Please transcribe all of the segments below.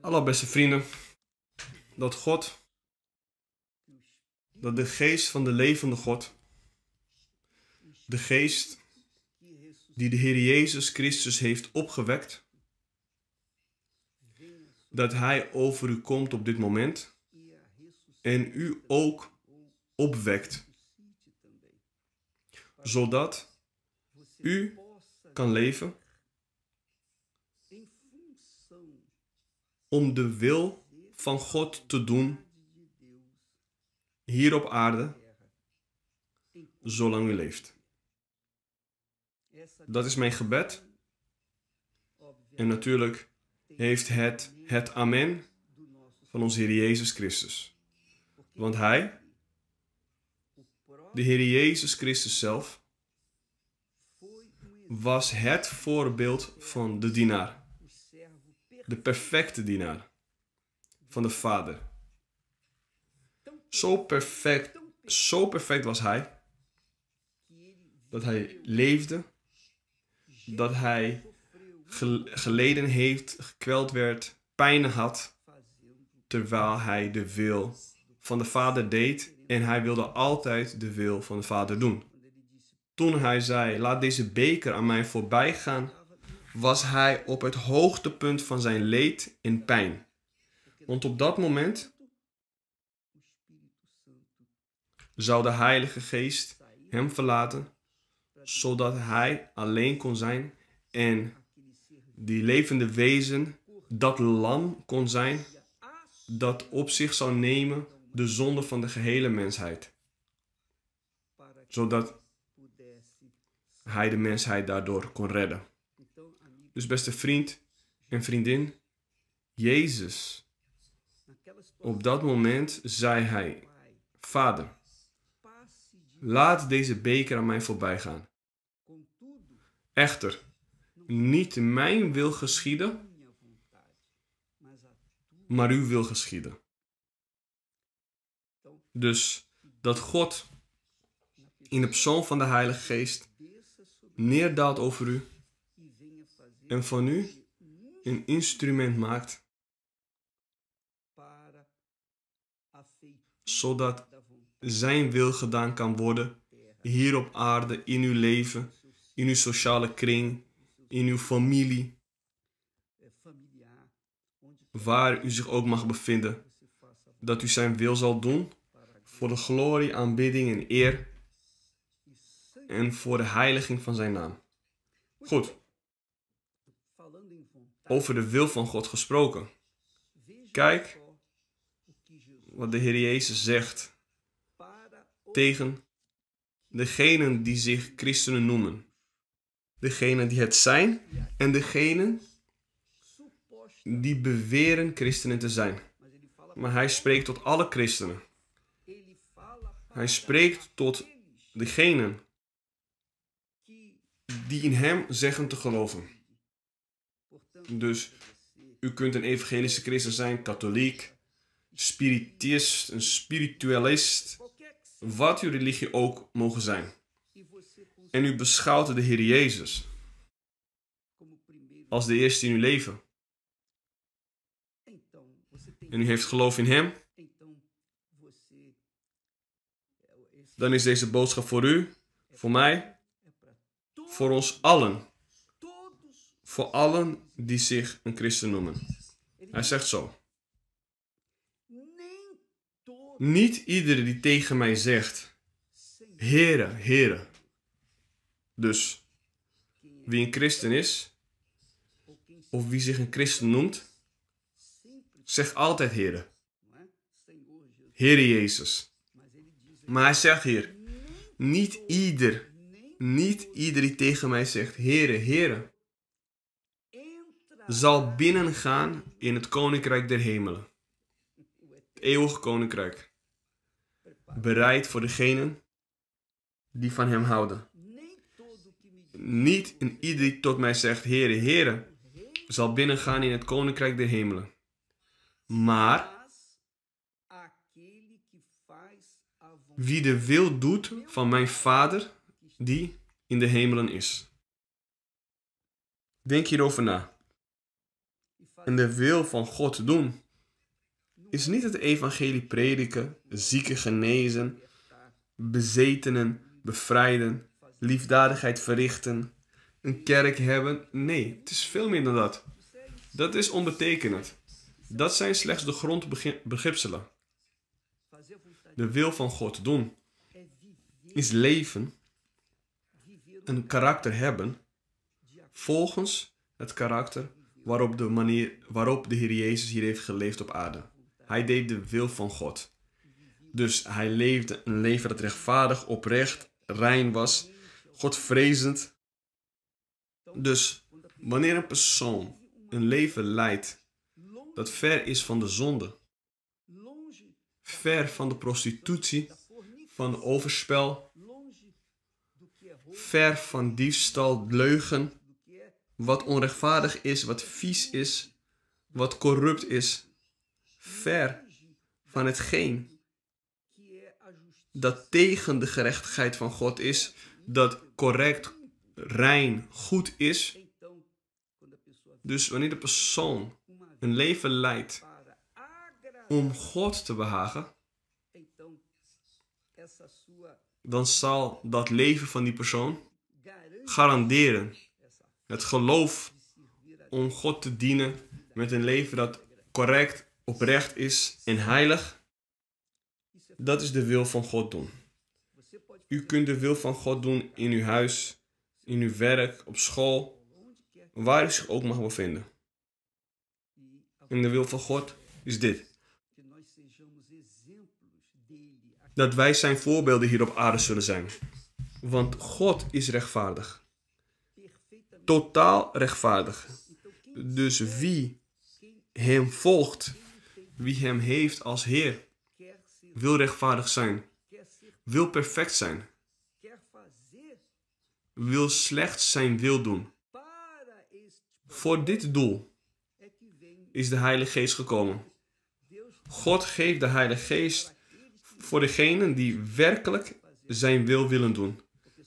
Hallo beste vrienden, dat God, dat de geest van de levende God, de geest die de Heer Jezus Christus heeft opgewekt, dat Hij over u komt op dit moment en u ook opwekt, zodat u kan leven om de wil van God te doen hier op aarde, zolang u leeft. Dat is mijn gebed. En natuurlijk heeft het het amen van onze Heer Jezus Christus. Want Hij, de Heer Jezus Christus zelf, was het voorbeeld van de dienaar de perfecte dienaar van de Vader. Zo perfect, zo perfect was hij dat hij leefde, dat hij geleden heeft, gekweld werd, pijn had, terwijl hij de wil van de Vader deed en hij wilde altijd de wil van de Vader doen. Toen hij zei: Laat deze beker aan mij voorbij gaan, was hij op het hoogtepunt van zijn leed in pijn. Want op dat moment zou de Heilige Geest hem verlaten, zodat hij alleen kon zijn en die levende wezen, dat lam kon zijn, dat op zich zou nemen de zonde van de gehele mensheid. Zodat hij de mensheid daardoor kon redden. Dus beste vriend en vriendin, Jezus, op dat moment zei hij, Vader, laat deze beker aan mij voorbij gaan. Echter, niet mijn wil geschieden, maar uw wil geschieden. Dus dat God in de persoon van de Heilige Geest neerdaalt over u en van u een instrument maakt, zodat Zijn wil gedaan kan worden hier op aarde, in uw leven, in uw sociale kring, in uw familie, waar u zich ook mag bevinden. Dat u Zijn wil zal doen voor de glorie, aanbidding en eer en voor de heiliging van Zijn naam. Goed over de wil van God gesproken. Kijk wat de Heer Jezus zegt tegen degenen die zich christenen noemen. Degenen die het zijn en degenen die beweren christenen te zijn. Maar hij spreekt tot alle christenen. Hij spreekt tot degenen die in hem zeggen te geloven. Dus u kunt een evangelische christen zijn, katholiek, spiritist, een spiritualist, wat uw religie ook mogen zijn. En u beschouwt de Heer Jezus als de eerste in uw leven. En u heeft geloof in Hem. Dan is deze boodschap voor u, voor mij, voor ons allen voor allen die zich een christen noemen. Hij zegt zo. Niet iedere die tegen mij zegt, Here, Here. Dus, wie een christen is, of wie zich een christen noemt, zegt altijd Here. Here Jezus. Maar hij zegt hier, niet ieder, niet ieder die tegen mij zegt, Here, Here zal binnengaan in het koninkrijk der hemelen. Het eeuwige koninkrijk. Bereid voor degenen die van hem houden. Niet een ieder die tot mij zegt, Heere, Heere, zal binnengaan in het koninkrijk der hemelen. Maar wie de wil doet van mijn Vader die in de hemelen is. Denk hierover na en de wil van God doen. Is niet het evangelie prediken, zieken genezen, bezetenen bevrijden, liefdadigheid verrichten, een kerk hebben? Nee, het is veel meer dan dat. Dat is onbetekenend. Dat zijn slechts de grondbeginselen. De wil van God doen is leven, een karakter hebben, volgens het karakter waarop de manier waarop de Heer Jezus hier heeft geleefd op aarde. Hij deed de wil van God. Dus hij leefde een leven dat rechtvaardig, oprecht, rein was, Godvrezend. Dus wanneer een persoon een leven leidt dat ver is van de zonde, ver van de prostitutie, van overspel, ver van diefstal, leugen, wat onrechtvaardig is, wat vies is, wat corrupt is, ver van hetgeen dat tegen de gerechtigheid van God is, dat correct, rein, goed is. Dus wanneer de persoon een leven leidt om God te behagen, dan zal dat leven van die persoon garanderen het geloof om God te dienen met een leven dat correct, oprecht is en heilig. Dat is de wil van God doen. U kunt de wil van God doen in uw huis, in uw werk, op school, waar u zich ook mag bevinden. En de wil van God is dit. Dat wij zijn voorbeelden hier op aarde zullen zijn. Want God is rechtvaardig totaal rechtvaardig. Dus wie hem volgt, wie hem heeft als Heer, wil rechtvaardig zijn, wil perfect zijn, wil slechts zijn wil doen. Voor dit doel is de Heilige Geest gekomen. God geeft de Heilige Geest voor degenen die werkelijk zijn wil willen doen.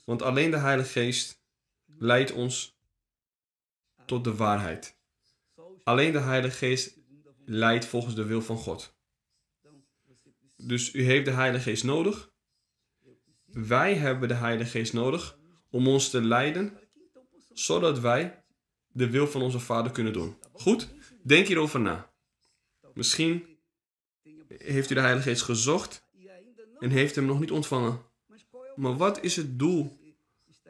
Want alleen de Heilige Geest leidt ons tot de waarheid. Alleen de Heilige Geest leidt volgens de wil van God. Dus u heeft de Heilige Geest nodig. Wij hebben de Heilige Geest nodig om ons te leiden, zodat wij de wil van onze Vader kunnen doen. Goed? Denk hierover na. Misschien heeft u de Heilige Geest gezocht en heeft hem nog niet ontvangen. Maar wat is het doel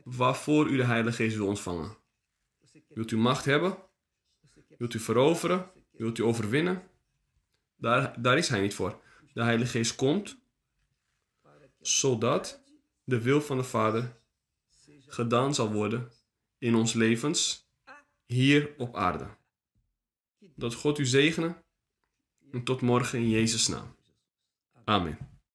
waarvoor u de Heilige Geest wil ontvangen? Wilt u macht hebben? Wilt u veroveren? Wilt u overwinnen? Daar, daar is hij niet voor. De Heilige Geest komt zodat de wil van de Vader gedaan zal worden in ons levens hier op aarde. Dat God u zegene en tot morgen in Jezus' naam. Amen.